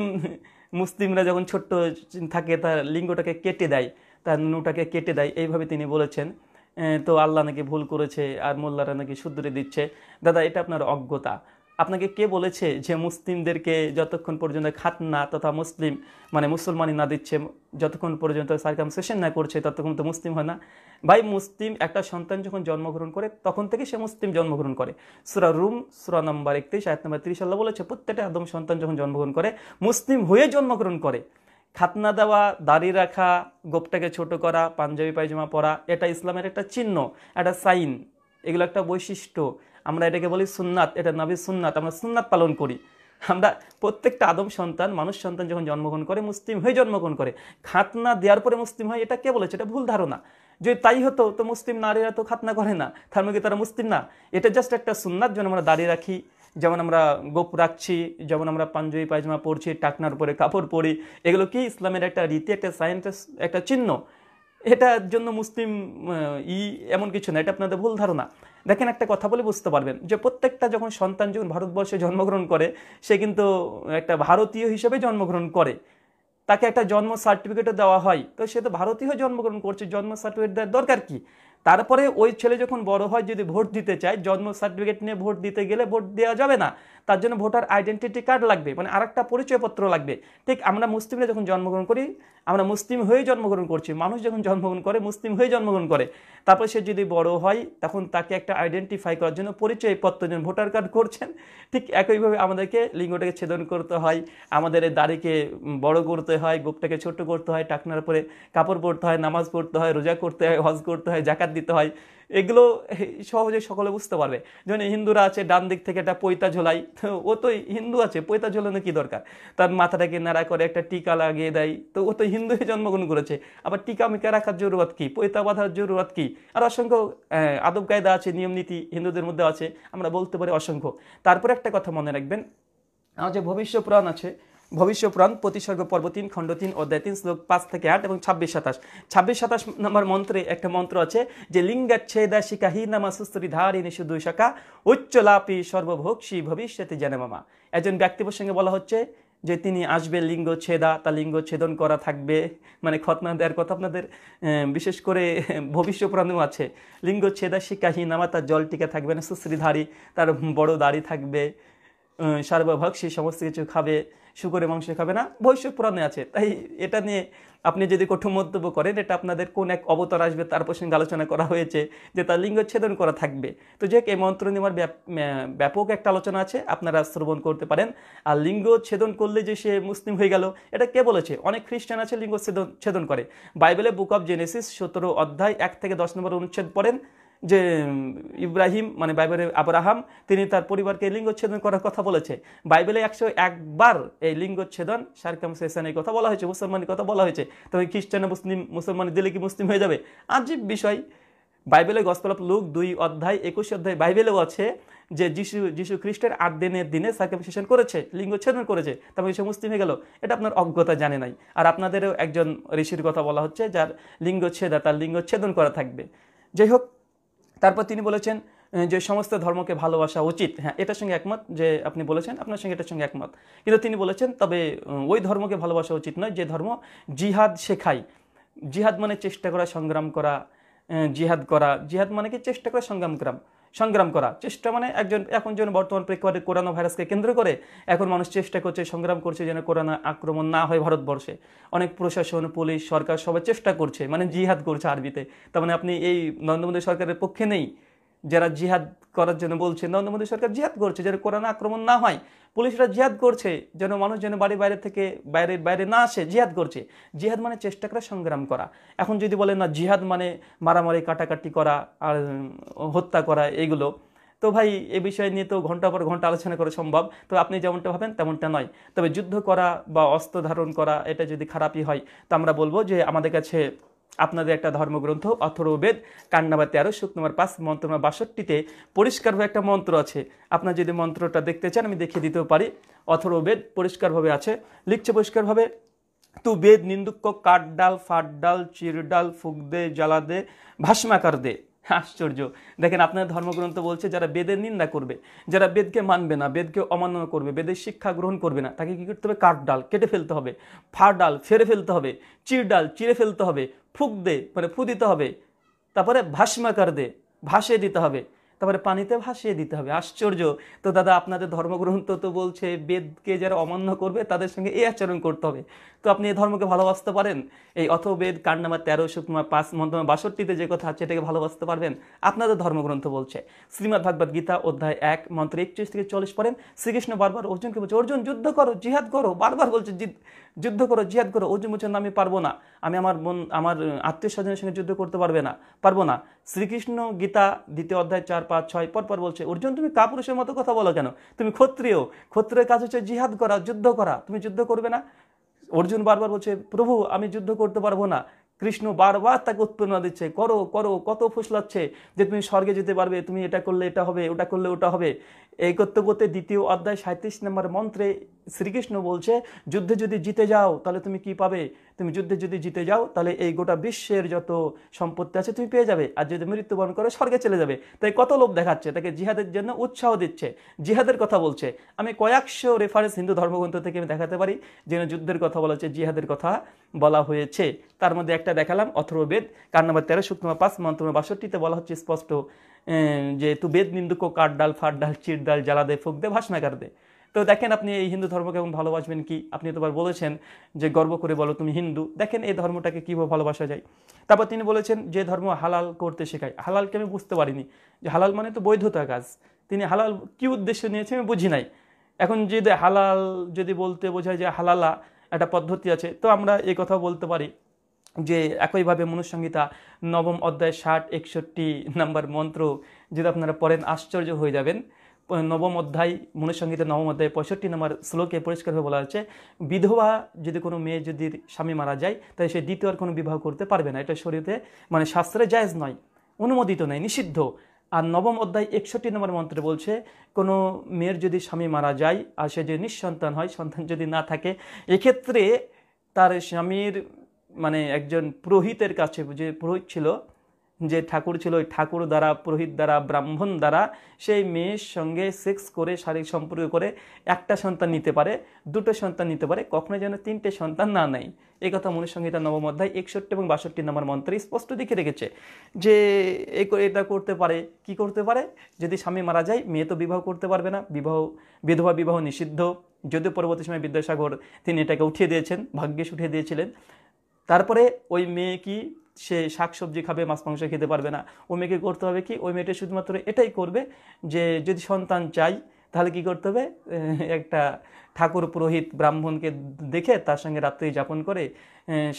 মুসলিমরা যখন ছোট্ট থাকে তার লিঙ্গটাকে কেটে দেয় তার নুটাকে কেটে দেয় এইভাবে তিনি বলেছেন তো আল্লাহ নাকি ভুল করেছে আর মোল্লারা নাকি শুদ্ধরে দিচ্ছে দাদা এটা আপনার অজ্ঞতা আপনাকে কে বলেছে যে মুসলিমদেরকে যতক্ষণ পর্যন্ত খাতনা তথা মুসলিম মানে মুসলমানি না দিচ্ছে যতক্ষণ পর্যন্ত সেশন না করছে ততক্ষণ তো মুসলিম হয় না ভাই মুসলিম একটা সন্তান যখন জন্মগ্রহণ করে তখন থেকে সে মুসলিম জন্মগ্রহণ করে সুরা রুম সুরা নম্বর একত্রিশ আয়াত নম্বর ত্রিশ আল্লাহ বলেছে প্রত্যেকটা আদম সন্তান যখন জন্মগ্রহণ করে মুসলিম হয়ে জন্মগ্রহণ করে খাতনা দেওয়া দাড়ি রাখা গোপটাকে ছোট করা পাঞ্জাবি পায়জামা পরা এটা ইসলামের একটা চিহ্ন একটা সাইন এগুলো একটা বৈশিষ্ট্য আমরা এটাকে বলি সুননাথ এটা নবী সুননাথ আমরা সুননাথ পালন করি আমরা প্রত্যেকটা আদম সন্তান মানুষ সন্তান যখন জন্মগ্রহণ করে মুসলিম হয়ে জন্মগ্রহণ করে খাতনা দেওয়ার পরে মুসলিম হয় এটা কে বলেছে এটা ভুল ধারণা যদি তাই হতো তো মুসলিম নারীরা তো খাতনা করে না তার মধ্যে মানে তারা মুসলিম না এটা জাস্ট একটা সুননাথ যেন আমরা দাঁড়িয়ে রাখি যেমন আমরা গোপ রাখছি যেমন আমরা পাঞ্জাবি পায়জামা পরছি টাকনার উপরে কাপড় পরি এগুলো কি ইসলামের একটা রীতি একটা সায়েন্স একটা চিহ্ন এটার জন্য মুসলিম ই এমন কিছু না এটা আপনাদের ভুল ধারণা দেখেন একটা কথা বলে বুঝতে পারবেন যে প্রত্যেকটা যখন সন্তান যখন ভারতবর্ষে জন্মগ্রহণ করে সে কিন্তু একটা ভারতীয় হিসেবে জন্মগ্রহণ করে তাকে একটা জন্ম সার্টিফিকেটও দেওয়া হয় তো সে তো ভারতীয় জন্মগ্রহণ করছে জন্ম সার্টিফিকেট দেওয়ার দরকার কি তারপরে ওই ছেলে যখন বড় হয় যদি ভোট দিতে চায় জন্ম সার্টিফিকেট নিয়ে ভোট দিতে গেলে ভোট দেওয়া যাবে না তার জন্য ভোটার আইডেন্টিটি কার্ড লাগবে মানে আরেকটা পরিচয়পত্র লাগবে ঠিক আমরা মুসলিমরা যখন জন্মগ্রহণ করি আমরা মুসলিম হয়ে জন্মগ্রহণ করছি মানুষ যখন জন্মগ্রহণ করে মুসলিম হয়ে জন্মগ্রহণ করে তারপরে সে যদি বড় হয় তখন তাকে একটা আইডেন্টিফাই করার জন্য পরিচয়পত্র যেন ভোটার কার্ড করছেন ঠিক একইভাবে আমাদেরকে লিঙ্গটাকে ছেদন করতে হয় আমাদের দাড়িকে বড় করতে হয় গোপটাকে ছোট করতে হয় টাকনার পরে কাপড় পরতে হয় নামাজ পড়তে হয় রোজা করতে হয় হজ করতে হয় জাকাত ছাড় দিতে হয় এগুলো সহজে সকলে বুঝতে পারবে যেমন হিন্দুরা আছে ডান দিক থেকে একটা পৈতা ঝোলাই ও তো হিন্দু আছে পৈতা ঝোলানো কী দরকার তার মাথাটাকে নাড়া করে একটা টিকা লাগিয়ে দেয় তো ও তো হিন্দুই জন্মগ্রহণ করেছে আবার টিকা মিকা রাখার জরুরত কী পৈতা বাঁধার জরুরত কী আর অসংখ্য আদব কায়দা আছে নিয়মনীতি হিন্দুদের মধ্যে আছে আমরা বলতে পারি অসংখ্য তারপর একটা কথা মনে রাখবেন আমার যে ভবিষ্য আছে ভবিষ্যপুরাণ প্রতিসর্গ পর্ব তিন খণ্ড তিন অধ্যায় তিন শ্লোক পাঁচ থেকে আট এবং ছাব্বিশ সাতাশ ছাব্বিশ সাতাশ নম্বর মন্ত্রে একটা মন্ত্র আছে যে লিঙ্গাচ্ছেদা শিকা হি নামা সুস্তরি ধারী নিশু দুই শাখা উচ্চ লাপি সর্বভোক্ষী ভবিষ্যতে মামা একজন ব্যক্তি প্রসঙ্গে বলা হচ্ছে যে তিনি আসবে লিঙ্গ ছেদা তা লিঙ্গ ছেদন করা থাকবে মানে খতনা দেওয়ার কথা আপনাদের বিশেষ করে ভবিষ্য প্রাণেও আছে লিঙ্গ ছেদা শিকাহী নামা তার জল টিকে থাকবে না সুশ্রীধারী তার বড় দাড়ি থাকবে সার্বভাগ সে সমস্ত কিছু খাবে শুকরের মাংস খাবে না বৈশ্য পুরাণে আছে তাই এটা নিয়ে আপনি যদি কঠোর মন্তব্য করেন এটা আপনাদের কোন এক অবতার আসবে তার প্রসঙ্গে আলোচনা করা হয়েছে যে তার লিঙ্গচ্ছেদন করা থাকবে তো যে এই মন্ত্র নিমার ব্যাপক একটা আলোচনা আছে আপনারা শ্রবণ করতে পারেন আর লিঙ্গচ্ছেদন করলে যে সে মুসলিম হয়ে গেল এটা কে বলেছে অনেক খ্রিস্টান আছে লিঙ্গচ্ছেদন ছেদন করে বাইবেলে বুক অব জেনেসিস সতেরো অধ্যায় এক থেকে দশ নম্বর অনুচ্ছেদ পড়েন যে ইব্রাহিম মানে বাইবেলের আব্রাহাম তিনি তার পরিবারকে লিঙ্গচ্ছেদন করার কথা বলেছে বাইবেলে একশো একবার এই লিঙ্গচ্ছেদন সারকাম সেসানের কথা বলা হয়েছে মুসলমানের কথা বলা হয়েছে তবে খ্রিস্টান মুসলিম মুসলমান দিলে কি মুসলিম হয়ে যাবে আজীব বিষয় বাইবেলে গসপাল লুক দুই অধ্যায় একুশ অধ্যায় বাইবেলেও আছে যে যিশু যিশু খ্রিস্টের আট দিনের দিনে সার্কামসেশন করেছে লিঙ্গচ্ছেদন করেছে তবে সে মুসলিম হয়ে গেল এটা আপনার অজ্ঞতা জানে নাই আর আপনাদেরও একজন ঋষির কথা বলা হচ্ছে যার লিঙ্গচ্ছেদ তার লিঙ্গচ্ছেদন করা থাকবে যাই হোক তারপর তিনি বলেছেন যে সমস্ত ধর্মকে ভালোবাসা উচিত হ্যাঁ এটার সঙ্গে একমত যে আপনি বলেছেন আপনার সঙ্গে এটার সঙ্গে একমত কিন্তু তিনি বলেছেন তবে ওই ধর্মকে ভালোবাসা উচিত নয় যে ধর্ম জিহাদ শেখায় জিহাদ মানে চেষ্টা করা সংগ্রাম করা জিহাদ করা জিহাদ মানে কি চেষ্টা করা সংগ্রাম করা সংগ্রাম করা চেষ্টা মানে একজন এখন যেন বর্তমান প্রেক্ষাপটে করোনা ভাইরাসকে কেন্দ্র করে এখন মানুষ চেষ্টা করছে সংগ্রাম করছে যেন করোনা আক্রমণ না হয় ভারতবর্ষে অনেক প্রশাসন পুলিশ সরকার সবাই চেষ্টা করছে মানে জিহাদ করছে আরবিতে তার মানে আপনি এই নরেন্দ্র মোদী সরকারের পক্ষে নেই যারা জিহাদ করার জন্য বলছে নরেন্দ্র মোদী সরকার জিহাদ করছে যেন কোরআন আক্রমণ না হয় পুলিশরা জিহাদ করছে যেন মানুষ যেন বাড়ি বাইরে থেকে বাইরে বাইরে না আসে জিহাদ করছে জিহাদ মানে চেষ্টা করে সংগ্রাম করা এখন যদি বলেন না জিহাদ মানে মারামারি কাটাকাটি করা আর হত্যা করা এগুলো তো ভাই এ বিষয় নিয়ে তো ঘন্টা পর ঘন্টা আলোচনা করা সম্ভব তো আপনি যেমনটা ভাবেন তেমনটা নয় তবে যুদ্ধ করা বা অস্ত্র ধারণ করা এটা যদি খারাপই হয় তো আমরা বলবো যে আমাদের কাছে আপনাদের একটা ধর্মগ্রন্থ অথর্ববেদ কান্নাবা তেরো শুক নম্বর পাঁচ মন্ত্র নম্বর বাষট্টিতে পরিষ্কারভাবে একটা মন্ত্র আছে আপনার যদি মন্ত্রটা দেখতে চান আমি দেখিয়ে দিতেও পারি অথর্ববেদ পরিষ্কারভাবে আছে লিখছে পরিষ্কারভাবে তু বেদ নিন্দুক কাঠ ডাল ফাট ডাল চির ডাল ফুক দে জ্বালা দে ভাস্মাকার দে আশ্চর্য দেখেন আপনার ধর্মগ্রন্থ বলছে যারা বেদের নিন্দা করবে যারা বেদকে মানবে না বেদকে অমান্য করবে বেদের শিক্ষা গ্রহণ করবে না তাকে কী করতে হবে কাঠ ডাল কেটে ফেলতে হবে ফা ডাল ফেরে ফেলতে হবে চির ডাল চিরে ফেলতে হবে ফুক দে মানে ফু দিতে হবে তারপরে ভাস্মাকার দে ভাসে দিতে হবে তারপরে পানিতে ভাসিয়ে দিতে হবে আশ্চর্য তো দাদা আপনাদের ধর্মগ্রন্থ তো বলছে বেদকে যারা অমান্য করবে তাদের সঙ্গে এই আচরণ করতে হবে তো আপনি এই ধর্মকে ভালোবাসতে পারেন এই অথ বেদ কার নাম্বার তেরোশো তোমার পাঁচ মন্তমা বাষট্টিতে যে কথা আছে এটাকে ভালোবাসতে পারবেন আপনাদের ধর্মগ্রন্থ বলছে শ্রীমদ ভাগবত গীতা অধ্যায় এক মন্ত্র একচল্লিশ থেকে চল্লিশ পড়েন শ্রীকৃষ্ণ বারবার অর্জুনকে বলছে অর্জুন যুদ্ধ করো জিহাদ করো বারবার বলছে যুদ্ধ করো জিহাদ করো অর্জুন বলছেন আমি পারবো না আমি আমার বোন আমার আত্মীয় স্বজনের সঙ্গে যুদ্ধ করতে পারবে না পারবো না শ্রীকৃষ্ণ গীতা দ্বিতীয় অধ্যায় চার পাঁচ ছয় পরপর বলছে অর্জুন তুমি কাপুরুষের মতো কথা বলো কেন তুমি ক্ষত্রিয় ক্ষত্রিয় কাজ হচ্ছে জিহাদ করা যুদ্ধ করা তুমি যুদ্ধ করবে না অর্জুন বারবার বলছে প্রভু আমি যুদ্ধ করতে পারবো না কৃষ্ণ বারবার তাকে উৎপ্রেরণা দিচ্ছে করো করো কত ফুসলাচ্ছে যে তুমি স্বর্গে যেতে পারবে তুমি এটা করলে এটা হবে ওটা করলে ওটা হবে এই করতে করতে দ্বিতীয় অধ্যায় সাঁত্রিশ নম্বর মন্ত্রে শ্রীকৃষ্ণ বলছে যুদ্ধে যদি জিতে যাও তাহলে তুমি কি পাবে তুমি যুদ্ধে যদি জিতে যাও তাহলে এই গোটা বিশ্বের যত সম্পত্তি আছে তুমি পেয়ে যাবে আর যদি মৃত্যুবরণ করে স্বর্গে চলে যাবে তাই কত লোভ দেখাচ্ছে তাকে জিহাদের জন্য উৎসাহ দিচ্ছে জিহাদের কথা বলছে আমি কয়েকশো রেফারেন্স হিন্দু ধর্মগ্রন্থ থেকে আমি দেখাতে পারি যেন যুদ্ধের কথা বলা হচ্ছে জিহাদের কথা বলা হয়েছে তার মধ্যে একটা দেখালাম অথর্ববেদ কার নম্বর তেরো শুক্রমা পাঁচ মন্ত্র বাষট্টিতে বলা হচ্ছে স্পষ্ট যে তু বেদ নিন্দুকো কাঠ ডাল ফাট ডাল চিট ডাল জ্বালা দে ফুক দে ভাষণা দে তো দেখেন আপনি এই হিন্দু ধর্মকে এখন ভালোবাসবেন কি আপনি তোবার বলেছেন যে গর্ব করে বলো তুমি হিন্দু দেখেন এই ধর্মটাকে কীভাবে ভালোবাসা যায় তারপর তিনি বলেছেন যে ধর্ম হালাল করতে শেখায় হালালকে আমি বুঝতে পারিনি যে হালাল মানে তো বৈধতা কাজ তিনি হালাল কি উদ্দেশ্য নিয়েছে আমি বুঝি নাই এখন যদি হালাল যদি বলতে বোঝায় যে হালালা একটা পদ্ধতি আছে তো আমরা এই কথা বলতে পারি যে একইভাবে মনুসংহিতা নবম অধ্যায় ষাট একষট্টি নাম্বার মন্ত্র যদি আপনারা পড়েন আশ্চর্য হয়ে যাবেন নবম অধ্যায় মনুসংহিতা নবম অধ্যায় পঁয়ষট্টি নাম্বার শ্লোকে পরিষ্কারভাবে বলা হচ্ছে বিধবা যদি কোনো মেয়ে যদি স্বামী মারা যায় তাই সে দ্বিতীয় আর কোনো বিবাহ করতে পারবে না এটা শরীরে মানে শাস্ত্রে জায়জ নয় অনুমোদিত নয় নিষিদ্ধ আর নবম অধ্যায় একষট্টি নম্বর মন্ত্রে বলছে কোনো মেয়ের যদি স্বামী মারা যায় আর সে যদি নিঃসন্তান হয় সন্তান যদি না থাকে এক্ষেত্রে তার স্বামীর মানে একজন পুরোহিতের কাছে যে পুরোহিত ছিল যে ঠাকুর ছিল ওই ঠাকুর দ্বারা পুরোহিত দ্বারা ব্রাহ্মণ দ্বারা সেই মেয়ের সঙ্গে সেক্স করে শারীরিক সম্পর্ক করে একটা সন্তান নিতে পারে দুটো সন্তান নিতে পারে কখনো যেন তিনটে সন্তান না নেয় এই কথা মনুসংহিতা নবম অধ্যায় একষট্টি এবং বাষট্টি নম্বর মন্ত্রে স্পষ্ট দেখে রেখেছে যে এটা করতে পারে কি করতে পারে যদি স্বামী মারা যায় মেয়ে তো বিবাহ করতে পারবে না বিবাহ বিধবা বিবাহ নিষিদ্ধ যদিও পরবর্তী সময় বিদ্যাসাগর তিনি এটাকে উঠিয়ে দিয়েছেন ভাগ্যেশ উঠিয়ে দিয়েছিলেন তারপরে ওই মেয়ে কি সে শাক সবজি খাবে মাছ মাংস খেতে পারবে না ওই মেয়েকে করতে হবে কি ওই মেয়েটা শুধুমাত্র এটাই করবে যে যদি সন্তান চাই তাহলে কি করতে হবে একটা ঠাকুর পুরোহিত ব্রাহ্মণকে দেখে তার সঙ্গে রাত্রি যাপন করে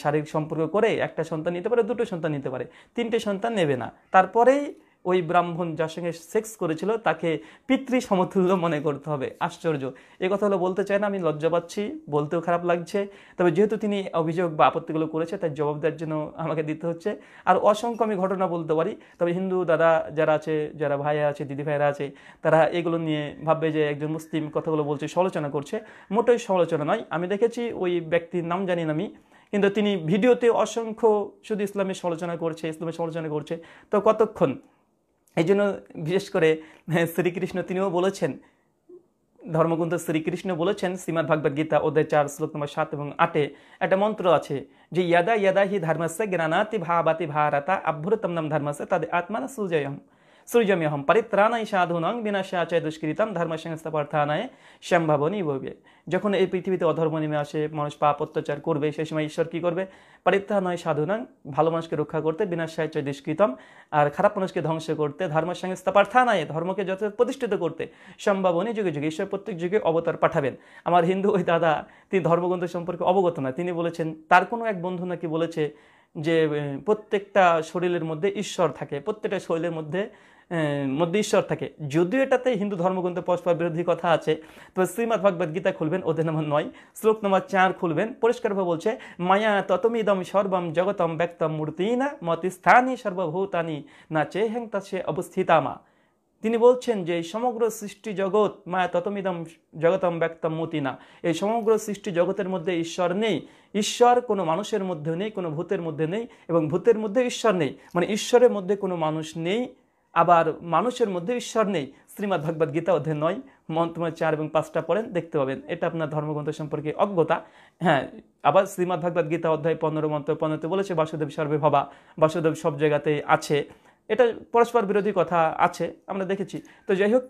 শারীরিক সম্পর্ক করে একটা সন্তান নিতে পারে দুটো সন্তান নিতে পারে তিনটে সন্তান নেবে না তারপরেই ওই ব্রাহ্মণ যার সঙ্গে সেক্স করেছিল তাকে পিতৃ সমতুল্য মনে করতে হবে আশ্চর্য এ কথা হলো বলতে চাই না আমি লজ্জা পাচ্ছি বলতেও খারাপ লাগছে তবে যেহেতু তিনি অভিযোগ বা আপত্তিগুলো করেছে তার জবাব দেওয়ার জন্য আমাকে দিতে হচ্ছে আর অসংখ্য আমি ঘটনা বলতে পারি তবে হিন্দু দাদা যারা আছে যারা ভাইয়া আছে দিদি ভাইয়েরা আছে তারা এগুলো নিয়ে ভাববে যে একজন মুসলিম কথাগুলো বলছে সমালোচনা করছে মোটেই সমালোচনা নয় আমি দেখেছি ওই ব্যক্তির নাম জানি না আমি কিন্তু তিনি ভিডিওতে অসংখ্য শুধু ইসলামের সমালোচনা করছে ইসলামের সমালোচনা করছে তো কতক্ষণ এই জন্য বিশেষ করে হ্যাঁ, শ্রীকৃষ্ণ তিনিও বলেছেন ধর্মগ্রন্থ শ্রীকৃষ্ণ বলেছেন শ্রীমদ ভাগবত গীতা ওদের চার শ্লোক নম্বর সাত এবং আটে একটা মন্ত্র আছে যে ইয়াদা ইয়াদা হি ধর্মস্য জ্ঞানাতি ভাবাতি ভারাতা আভ্যুরতম নাম ধর্মস্য তাদের আত্মানা সুজয়ম ಸೃಜಮ್ಯಹಂ ಪರಿತ್ರಾಣ সাধুনং বিনাশাচায় দুষ্কৃতম ধর্ম সংস্থাপর্থানায় সম্ভাবনী বইবে যখন এই পৃথিবীতে অধর্ম নেমে আসে মানুষ পাপ অত্যাচার করবে সেই সময় ঈশ্বর কী করবে পারিত্রাণয় সাধুনং ভালো মানুষকে রক্ষা করতে বিনাশাচায় দুষ্কৃতম আর খারাপ মানুষকে ধ্বংস করতে ধর্ম সংস্থাপর্থানায় ধর্মকে যত প্রতিষ্ঠিত করতে সম্ভাবনী যুগে যুগে ঈশ্বর প্রত্যেক যুগে অবতার পাঠাবেন আমার হিন্দু ওই দাদা তিনি ধর্মগ্রন্থ সম্পর্কে অবগত না তিনি বলেছেন তার কোনো এক বন্ধু নাকি বলেছে যে প্রত্যেকটা শরীরের মধ্যে ঈশ্বর থাকে প্রত্যেকটা শরীরের মধ্যে মধ্যে ঈশ্বর থাকে যদিও এটাতে হিন্দু ধর্মগ্রন্থে পরস্পর বিরোধী কথা আছে তো শ্রীমদ ভগবদ গীতা খুলবেন ওদের নম্বর নয় শ্লোক নম্বর চার খুলবেন পরিষ্কারভাবে বলছে মায়া ততমিদম সর্বম জগতম ব্যক্তম মূর্তি না মতি স্থানী সর্বভূতানি না চেহেং তাছে অবস্থিতামা তিনি বলছেন যে এই সমগ্র সৃষ্টি জগৎ মায়া ততমিদম জগতম ব্যক্তম না এই সমগ্র সৃষ্টি জগতের মধ্যে ঈশ্বর নেই ঈশ্বর কোনো মানুষের মধ্যে নেই কোনো ভূতের মধ্যে নেই এবং ভূতের মধ্যে ঈশ্বর নেই মানে ঈশ্বরের মধ্যে কোনো মানুষ নেই আবার মানুষের মধ্যে ঈশ্বর নেই শ্রীমদ ভগবদ গীতা অধ্যায় নয় মন্ত্র চার এবং পাঁচটা পড়েন দেখতে পাবেন এটা আপনার ধর্মগ্রন্থ সম্পর্কে অজ্ঞতা হ্যাঁ আবার শ্রীমদ ভগবদ গীতা অধ্যায় পনেরো মন্ত্র পনেরোতে বলেছে বাসুদেব সর্বে ভবা বাসুদেব সব জায়গাতে আছে এটা পরস্পর বিরোধী কথা আছে আমরা দেখেছি তো যাই হোক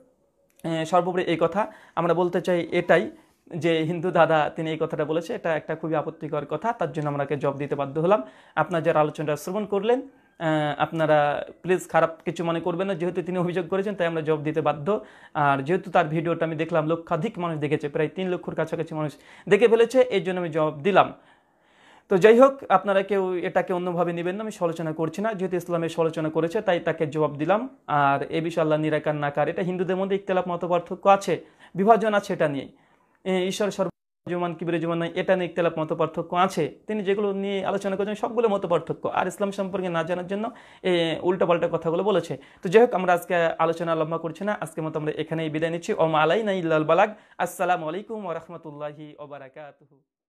সর্বোপরি এই কথা আমরা বলতে চাই এটাই যে হিন্দু দাদা তিনি এই কথাটা বলেছে এটা একটা খুবই আপত্তিকর কথা তার জন্য আমরা জব দিতে বাধ্য হলাম আপনার যারা আলোচনাটা শ্রবণ করলেন আপনারা প্লিজ খারাপ কিছু মনে করবেন না যেহেতু তিনি অভিযোগ করেছেন তাই আমরা জব দিতে বাধ্য আর যেহেতু তার ভিডিওটা আমি দেখলাম লক্ষাধিক মানুষ দেখেছে প্রায় তিন লক্ষর কাছাকাছি মানুষ দেখে ফেলেছে এর জন্য আমি জব দিলাম তো যাই হোক আপনারা কেউ এটাকে অন্যভাবে নেবেন না আমি সমালোচনা করছি না যেহেতু ইসলামের সমালোচনা করেছে তাই তাকে জবাব দিলাম আর এ বিষয় আল্লাহ নিরাকার নাকার এটা হিন্দুদের মধ্যে ইকতলাপ মত পার্থক্য আছে বিভাজন আছে এটা নিয়ে ঈশ্বর সর্ব জুমান কিবির জুমান নাই এটা নিয়ে ইকতলাপ মত পার্থক্য আছে তিনি যেগুলো নিয়ে আলোচনা করেছেন সবগুলো মত পার্থক্য আর ইসলাম সম্পর্কে না জানার জন্য উল্টাপাল্টা কথাগুলো বলেছে তো যাই হোক আমরা আজকে আলোচনা লম্বা করছি না আজকে মতো আমরা এখানেই বিদায় নিচ্ছি ওম আলাই নাই ইল্লাল বালাক আসসালামু আলাইকুম ওরহমতুল্লাহি ওবরাকাতহু